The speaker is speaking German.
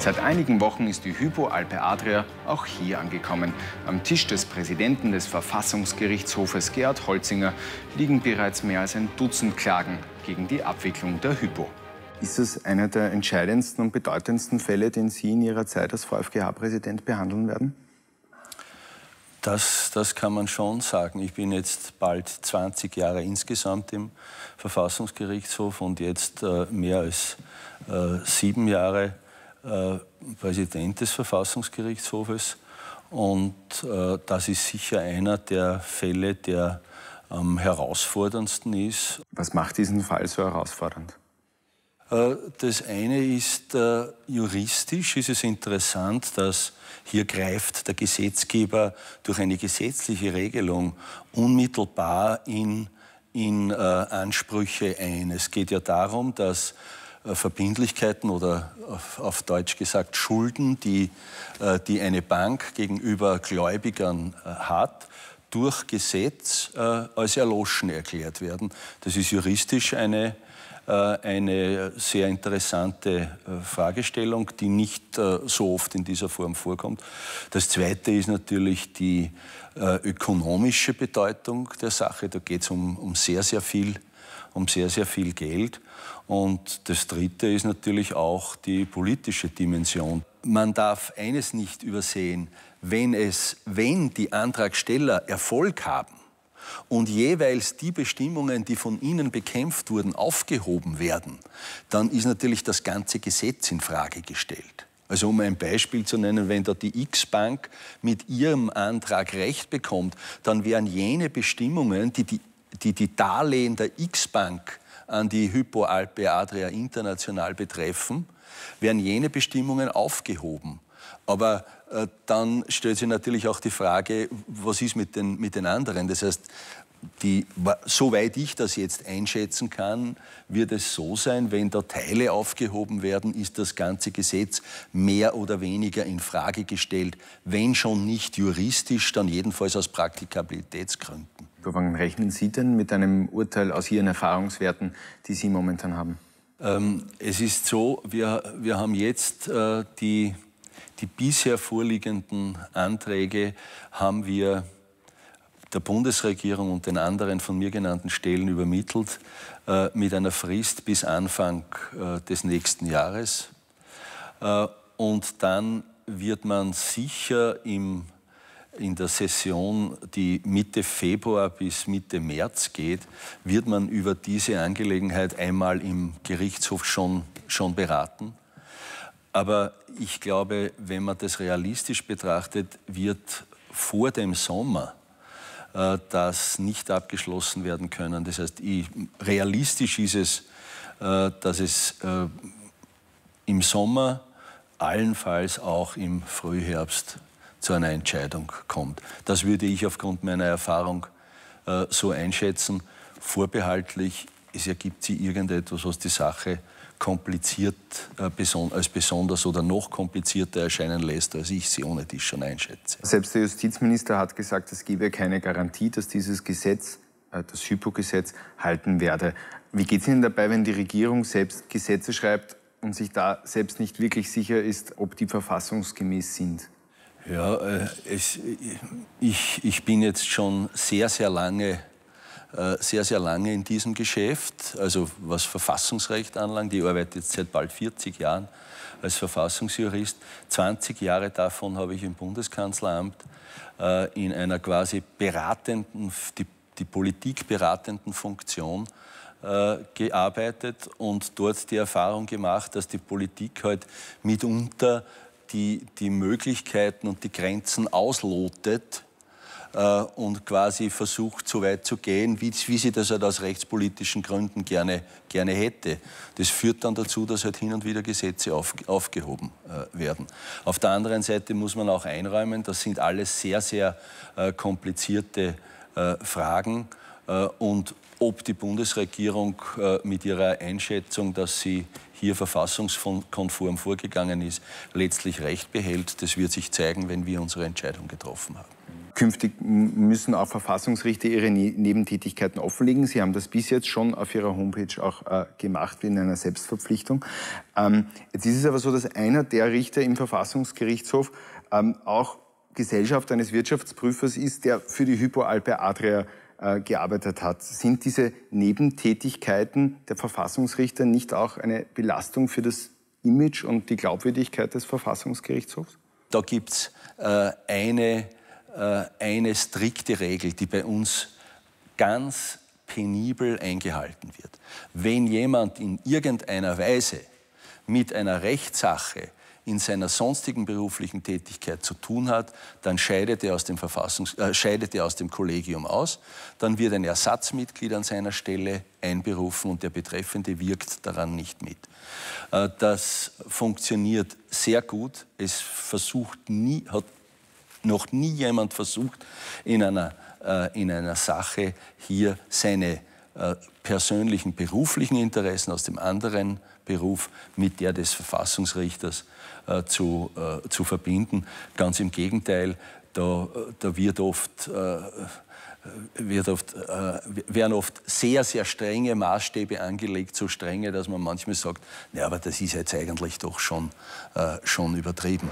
Seit einigen Wochen ist die Hypo Alpe Adria auch hier angekommen. Am Tisch des Präsidenten des Verfassungsgerichtshofes Gerhard Holzinger liegen bereits mehr als ein Dutzend Klagen gegen die Abwicklung der Hypo. Ist es einer der entscheidendsten und bedeutendsten Fälle, den Sie in Ihrer Zeit als VfGH-Präsident behandeln werden? Das, das kann man schon sagen. Ich bin jetzt bald 20 Jahre insgesamt im Verfassungsgerichtshof und jetzt äh, mehr als äh, sieben Jahre äh, Präsident des Verfassungsgerichtshofes. Und äh, das ist sicher einer der Fälle, der am herausforderndsten ist. Was macht diesen Fall so herausfordernd? Äh, das eine ist äh, juristisch, ist es interessant, dass hier greift der Gesetzgeber durch eine gesetzliche Regelung unmittelbar in, in Ansprüche ein. Es geht ja darum, dass äh, Verbindlichkeiten oder auf, Deutsch gesagt Schulden, die, äh, die eine Bank gegenüber Gläubigern äh, hat, durch Gesetz als erloschen erklärt werden. Das ist juristisch eine, eine sehr interessante Fragestellung, die nicht so oft in dieser Form vorkommt. Das Zweite ist natürlich die ökonomische Bedeutung der Sache. Da geht es um, um sehr, sehr viel um sehr, sehr viel Geld. Und das Dritte ist natürlich auch die politische Dimension. Man darf eines nicht übersehen, wenn, es, wenn die Antragsteller Erfolg haben und jeweils die Bestimmungen, die von ihnen bekämpft wurden, aufgehoben werden, dann ist natürlich das ganze Gesetz in Frage gestellt. Also um ein Beispiel zu nennen, wenn da die X-Bank mit ihrem Antrag Recht bekommt, dann wären jene Bestimmungen, die die die, die Darlehen der X-Bank an die Hypo Alpe Adria International betreffen, werden jene Bestimmungen aufgehoben. Aber äh, dann stellt sich natürlich auch die Frage, was ist mit den, mit den anderen? Das heißt, die, soweit ich das jetzt einschätzen kann, wird es so sein, wenn da Teile aufgehoben werden, ist das ganze Gesetz mehr oder weniger in Frage gestellt, wenn schon nicht juristisch, dann jedenfalls aus Praktikabilitätsgründen. Wann rechnen Sie denn mit einem Urteil aus Ihren Erfahrungswerten, die Sie momentan haben? Ähm, es ist so, wir, wir haben jetzt äh, die, die bisher vorliegenden Anträge, haben wir der Bundesregierung und den anderen von mir genannten Stellen übermittelt, äh, mit einer Frist bis Anfang äh, des nächsten Jahres. Äh, und dann wird man sicher im, in der Session, die Mitte Februar bis Mitte März geht, wird man über diese Angelegenheit einmal im Gerichtshof schon, schon beraten. Aber ich glaube, wenn man das realistisch betrachtet, wird vor dem Sommer äh, das nicht abgeschlossen werden können. Das heißt, realistisch ist es, äh, dass es äh, im Sommer, allenfalls auch im Frühherbst zu einer Entscheidung kommt. Das würde ich aufgrund meiner Erfahrung so einschätzen. Vorbehaltlich, es ergibt sich irgendetwas, was die Sache äh, kompliziert äh, als besonders oder noch komplizierter erscheinen lässt, als ich sie ohne dies schon einschätze. Selbst der Justizminister hat gesagt, es gebe keine Garantie, dass dieses Gesetz, äh, das Hypo-Gesetz, halten werde. Wie geht es Ihnen dabei, wenn die Regierung selbst Gesetze schreibt und sich da selbst nicht wirklich sicher ist, ob die verfassungsgemäß sind? Ja, äh, es, ich, ich bin jetzt schon sehr, sehr lange äh, sehr, sehr lange in diesem Geschäft, also was Verfassungsrecht anlangt. Ich arbeite jetzt seit bald 40 Jahren als Verfassungsjurist. 20 Jahre davon habe ich im Bundeskanzleramt äh, in einer quasi beratenden, die, die Politik beratenden Funktion äh, gearbeitet und dort die Erfahrung gemacht, dass die Politik halt mitunter die, die Möglichkeiten und die Grenzen auslotet, äh, und quasi versucht, so weit zu gehen, wie, wie sie das halt aus rechtspolitischen Gründen gerne, gerne hätte. Das führt dann dazu, dass halt hin und wieder Gesetze auf, aufgehoben äh, werden. Auf der anderen Seite muss man auch einräumen, das sind alles sehr, sehr äh, komplizierte äh, Fragen. Äh, und ob die Bundesregierung äh, mit ihrer Einschätzung, dass sie hier verfassungskonform vorgegangen ist, letztlich recht behält. Das wird sich zeigen, wenn wir unsere Entscheidung getroffen haben. Künftig müssen auch Verfassungsrichter ihre ne-, Nebentätigkeiten offenlegen. Sie haben das bis jetzt schon auf ihrer Homepage auch äh, gemacht, wie in einer Selbstverpflichtung. Ähm, jetzt ist es aber so, dass einer der Richter im Verfassungsgerichtshof ähm, auch Gesellschaft eines Wirtschaftsprüfers ist, der für die Hypoalpe Adria äh, gearbeitet hat. Sind diese Nebentätigkeiten der Verfassungsrichter nicht auch eine Belastung für das Image und die Glaubwürdigkeit des Verfassungsgerichtshofs? Da gibt es äh, eine äh, eine strikte Regel, die bei uns ganz penibel eingehalten wird. Wenn jemand in irgendeiner Weise mit einer Rechtssache in seiner sonstigen beruflichen Tätigkeit zu tun hat, dann scheidet er aus dem, Verfassungs äh, scheidet er aus dem Kollegium aus, dann wird ein Ersatzmitglied an seiner Stelle einberufen und der Betreffende wirkt daran nicht mit. Äh, das funktioniert sehr gut. Es versucht nie, hat noch nie jemand versucht, in einer, äh, in einer Sache hier seine äh, persönlichen beruflichen Interessen aus dem anderen Beruf mit der des Verfassungsrichters äh, zu, äh, zu verbinden. Ganz im Gegenteil, da, äh, da wird oft äh, wird oft, äh, werden oft sehr, sehr strenge Maßstäbe angelegt, so strenge, dass man manchmal sagt, naja, aber das ist jetzt eigentlich doch schon, äh, schon übertrieben.